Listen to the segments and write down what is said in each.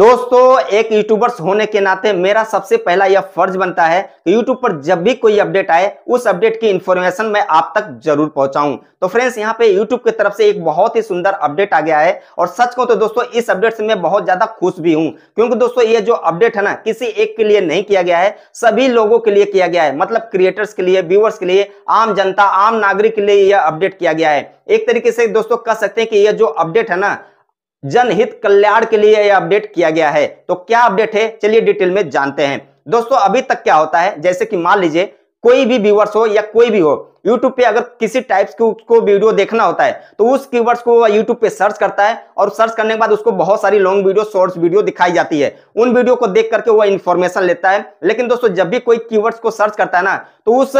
दोस्तों एक यूट्यूबर्स होने के नाते मेरा सबसे पहला यह फर्ज बनता है कि यूट्यूब पर जब भी कोई अपडेट आए उस अपडेट की इंफॉर्मेशन मैं आप तक जरूर पहुंचाऊं तो फ्रेंड्स यहां पे यूट्यूब की तरफ से एक बहुत ही सुंदर अपडेट आ गया है और सच को तो दोस्तों इस अपडेट से मैं बहुत ज्यादा खुश भी हूं क्योंकि दोस्तों ये जो अपडेट है ना किसी एक के लिए नहीं किया गया है सभी लोगों के लिए किया गया है मतलब क्रिएटर्स के लिए व्यूअर्स के लिए आम जनता आम नागरिक के लिए यह अपडेट किया गया है एक तरीके से दोस्तों कह सकते हैं कि यह जो अपडेट है ना जनहित कल्याण के लिए यह अपडेट किया गया है तो क्या अपडेट है चलिए डिटेल में जानते हैं दोस्तों अभी तक क्या होता है जैसे कि मान लीजिए कोई भी व्यूवर्स हो या कोई भी हो यूट्यूब पे अगर किसी टाइप के उसको वीडियो देखना होता है तो उस कीवर्ड्स को यूट्यूब पे सर्च करता है और सर्च करने के बाद उसको बहुत सारी लॉन्ग वीडियो शॉर्ट्स वीडियो दिखाई जाती है उन वीडियो को देख करके वह इन्फॉर्मेशन लेता है लेकिन दोस्तों जब भी कोई कीवर्ड्स को सर्च करता है ना तो उस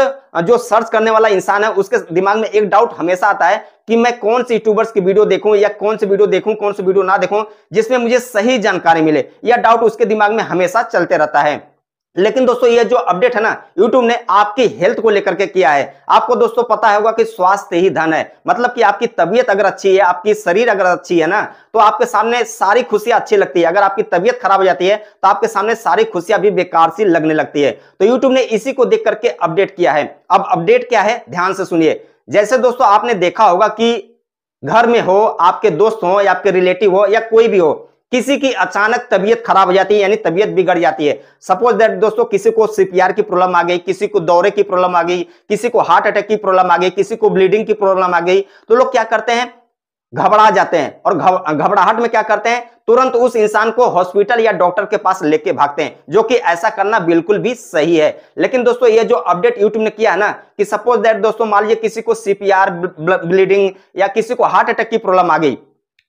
जो सर्च करने वाला इंसान है उसके दिमाग में एक डाउट हमेशा आता है कि मैं कौन से यूट्यूबर्स की वीडियो देखूं या कौन सी वीडियो देखूं कौन सी वीडियो ना देखूं जिसमें मुझे सही जानकारी मिले यह डाउट उसके दिमाग में हमेशा चलते रहता है लेकिन दोस्तों ये जो अपडेट है ना YouTube ने आपकी हेल्थ को लेकर के किया है आपको दोस्तों पता होगा कि स्वास्थ्य ही धन है मतलब कि आपकी तबीयत अगर अच्छी है आपकी शरीर अगर अच्छी है ना तो आपके सामने सारी खुशियां अच्छी लगती है अगर आपकी तबीयत खराब हो जाती है तो आपके सामने सारी खुशियां भी बेकार सी लगने लगती है तो यूट्यूब ने इसी को देख करके अपडेट किया है अब अपडेट क्या है ध्यान से सुनिए जैसे दोस्तों आपने देखा होगा कि घर में हो आपके दोस्त हो या आपके रिलेटिव हो या कोई भी हो किसी की अचानक तबियत खराब हो जाती है यानी तबियत बिगड़ जाती है सपोज दैट दोस्तों किसी को सीपीआर की प्रॉब्लम आ गई किसी को दौरे की प्रॉब्लम आ गई किसी को हार्ट अटैक की प्रॉब्लम आ गई किसी को ब्लीडिंग की प्रॉब्लम आ गई तो लोग क्या करते हैं घबरा जाते हैं और घबराहट में क्या करते हैं तुरंत उस इंसान को हॉस्पिटल या डॉक्टर के पास लेके भागते हैं जो कि ऐसा करना बिल्कुल भी सही है लेकिन दोस्तों ये जो अपडेट यूट्यूब ने किया है ना कि सपोज दैट दोस्तों मान लीजिए किसी को सीपीआर ब्लीडिंग या किसी को हार्ट अटैक की प्रॉब्लम आ गई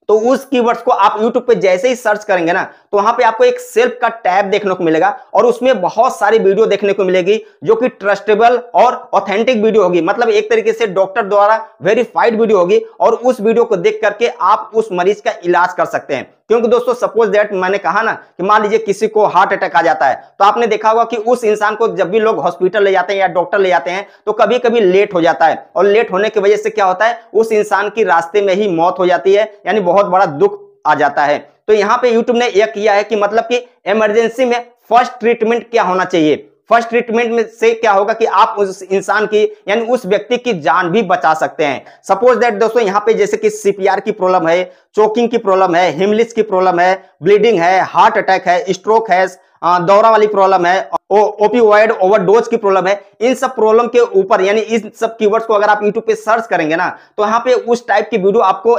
तो उस कीवर्ड्स को आप YouTube पे जैसे ही सर्च करेंगे ना तो वहां पे आपको एक सेल्फ का टैब देखने को मिलेगा और उसमें बहुत सारी वीडियो देखने को मिलेगी जो कि ट्रस्टेबल और ऑथेंटिक वीडियो होगी मतलब एक तरीके से डॉक्टर द्वारा वेरीफाइड वीडियो होगी और उस वीडियो को देख करके आप उस मरीज का इलाज कर सकते हैं क्योंकि दोस्तों सपोज दैट मैंने कहा ना कि मान लीजिए किसी को हार्ट अटैक आ जाता है तो आपने देखा होगा कि उस इंसान को जब भी लोग हॉस्पिटल ले जाते हैं या डॉक्टर ले जाते हैं तो कभी कभी लेट हो जाता है और लेट होने की वजह से क्या होता है उस इंसान की रास्ते में ही मौत हो जाती है यानी बहुत बड़ा दुख आ जाता है तो यहाँ पे यूट्यूब ने यह किया है कि मतलब कि इमरजेंसी में फर्स्ट ट्रीटमेंट क्या होना चाहिए फर्स्ट ट्रीटमेंट में से क्या होगा कि आप उस इंसान की यानी उस व्यक्ति की जान भी बचा सकते हैं सपोज दैट दोस्तों यहाँ पे जैसे कि सीपीआर की प्रॉब्लम है चोकिंग की प्रॉब्लम है हिमलिस की प्रॉब्लम है ब्लीडिंग है हार्ट अटैक है स्ट्रोक है दौरा वाली प्रॉब्लम है ओपी ओवरडोज की प्रॉब्लम है इन सब प्रॉब्लम के ऊपर यानी इन सब कीवर्ड्स को अगर आप यूट्यूब पे सर्च करेंगे ना तो यहाँ पे उस टाइप की वीडियो आपको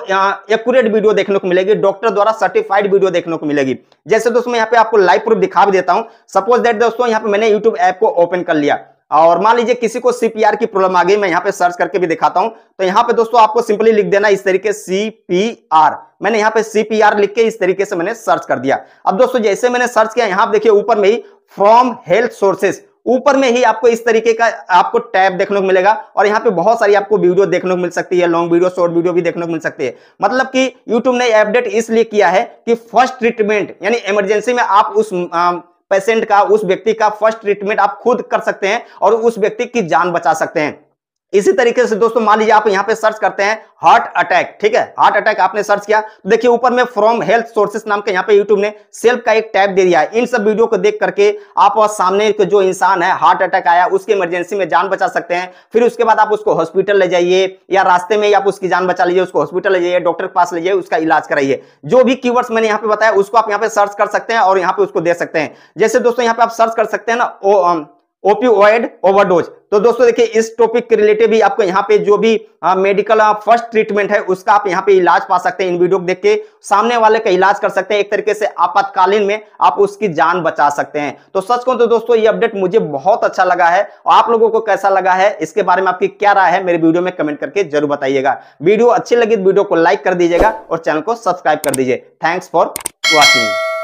एक्यूरेट वीडियो देखने को मिलेगी डॉक्टर द्वारा सर्टिफाइड वीडियो देखने को मिलेगी जैसे दोस्तों यहाँ पे आपको लाइव प्रूफ दिखा भी देता हूँ सपोज दैट दोस्तों यहाँ पे मैंने यूट्यूब ऐप को ओपन कर लिया और मान लीजिए किसी को सीपीआर की प्रॉब्लम आ गई मैं यहाँ पे सर्च करके भी दिखाता हूं तो यहाँ पे दोस्तों आपको सिंपली लिख देना इस तरीके सीपीआर मैंने यहाँ पे सीपीआर लिख के इस तरीके से मैंने सर्च कर दिया अब दोस्तों जैसे मैंने सर्च किया यहाँ देखिए ऊपर में ही फ्रॉम हेल्थ सोर्सेस ऊपर में ही आपको इस तरीके का आपको टैब देखने को मिलेगा और यहाँ पे बहुत सारी आपको वीडियो देखने को मिल सकती है लॉन्ग वीडियो शॉर्ट वीडियो भी देखने को मिल सकती है मतलब कि YouTube ने अपडेट इसलिए किया है कि फर्स्ट ट्रीटमेंट यानी इमरजेंसी में आप उस आ, पेशेंट का उस व्यक्ति का फर्स्ट ट्रीटमेंट आप खुद कर सकते हैं और उस व्यक्ति की जान बचा सकते हैं इसी तरीके से दोस्तों मान लीजिए आप यहाँ पे सर्च करते हैं हार्ट अटैक ठीक है हार्ट अटैक आपने सर्च किया तो देखिए ऊपर में फ्रॉम हेल्थ सोर्सेस नाम के यहाँ पे यूट्यूब ने सेल्फ का एक टैब दे दिया है इन सब वीडियो को देख करके आप सामने के जो इंसान है हार्ट अटैक आया उसके इमरजेंसी में जान बचा सकते हैं फिर उसके बाद आप उसको हॉस्पिटल ले जाइए या रास्ते में आप उसकी जान बचा लीजिए उसको हॉस्पिटल ले जाइए डॉक्टर के पास ले जाइए उसका इलाज कराइए जो भी की मैंने यहाँ पे बताया उसको आप यहाँ पे सर्च कर सकते हैं और यहाँ पे उसको दे सकते हैं जैसे दोस्तों यहाँ पे आप सर्च कर सकते हैं ना ओपीओ ओवरडोज um, तो दोस्तों देखिए इस टॉपिक के रिलेटेड भी आपको यहाँ पे जो भी मेडिकल फर्स्ट ट्रीटमेंट है उसका आप यहाँ पे इलाज पा सकते हैं इन वीडियो को देख के सामने वाले का इलाज कर सकते हैं एक तरीके से आपातकालीन में आप उसकी जान बचा सकते हैं तो सच कहूँ तो दोस्तों ये अपडेट मुझे बहुत अच्छा लगा है और आप लोगों को कैसा लगा है इसके बारे में आपकी क्या राय है मेरे वीडियो में कमेंट करके जरूर बताइएगा वीडियो अच्छी लगी वीडियो तो को लाइक कर दीजिएगा और चैनल को सब्सक्राइब कर दीजिए थैंक्स फॉर वॉचिंग